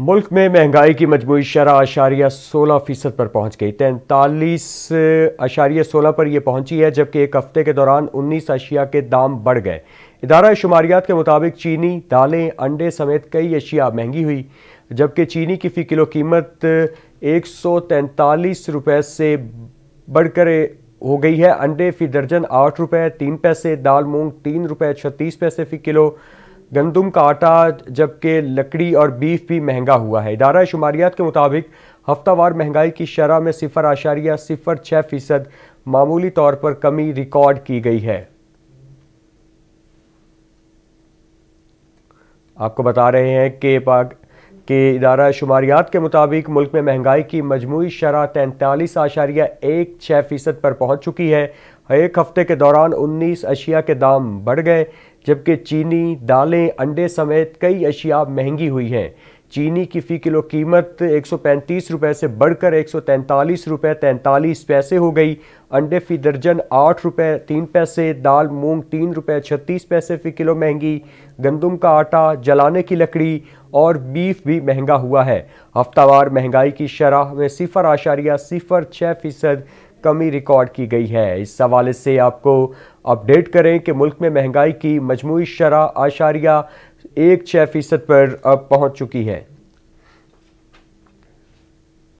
मुल्क में महंगाई की मजमू शरह अशारिया सोलह फ़ीसद पर पहुँच गई तैंतालीस अशारिया सोलह पर यह पहुंची है जबकि एक हफ्ते के दौरान उन्नीस अशिया के दाम बढ़ गए इदारा शुमारियात के मुताबिक चीनी दालें अंडे समेत कई अशिया महंगी हुई जबकि चीनी की फ़ी किलो कीमत एक सौ तैंतालीस रुपये से बढ़कर हो गई है अंडे फ़ी दर्जन आठ रुपये तीन पैसे दाल मूँग तीन रुपये छत्तीस पैसे फ़ी किलो गंदम का आटा जबकि लकड़ी और बीफ भी महंगा हुआ है इदारा शुमारियात के मुताबिक हफ्तावार महंगाई की शरह में सिफर आशारिया सिफर छः फ़ीसद मामूली तौर पर कमी रिकॉर्ड की गई है आपको बता रहे हैं कि पाक कि इदारा शुमारियात के मुताबिक मुल्क में महंगाई की मजमू शरह तैंतालीस आशारिया एक छः फ़ीसद पर पहुँच चुकी है एक हफ्ते के दौरान उन्नीस अशिया के दाम बढ़ गए जबकि चीनी दालें अंडे समेत कई अशिया महंगी हुई हैं चीनी की फ़ी किलो कीमत एक सौ पैंतीस रुपये से बढ़कर एक सौ तैंतालीस रुपये तैंतालीस पैसे हो गई अंडे फ़ी दर्जन आठ रुपये तीन पैसे दाल मूंग तीन रुपये छत्तीस पैसे फ़ी किलो महंगी गंदम का आटा जलाने की लकड़ी और बीफ भी महंगा हुआ है हफ्तावार महंगाई की शरह में सिफर आशारिया सिफर छः फ़ीसद कमी रिकॉर्ड की गई है इस हवाले से आपको अपडेट करें कि मुल्क में महंगाई की मजमू शरह आशारिया एक छः फीसद पर अब पहुंच चुकी है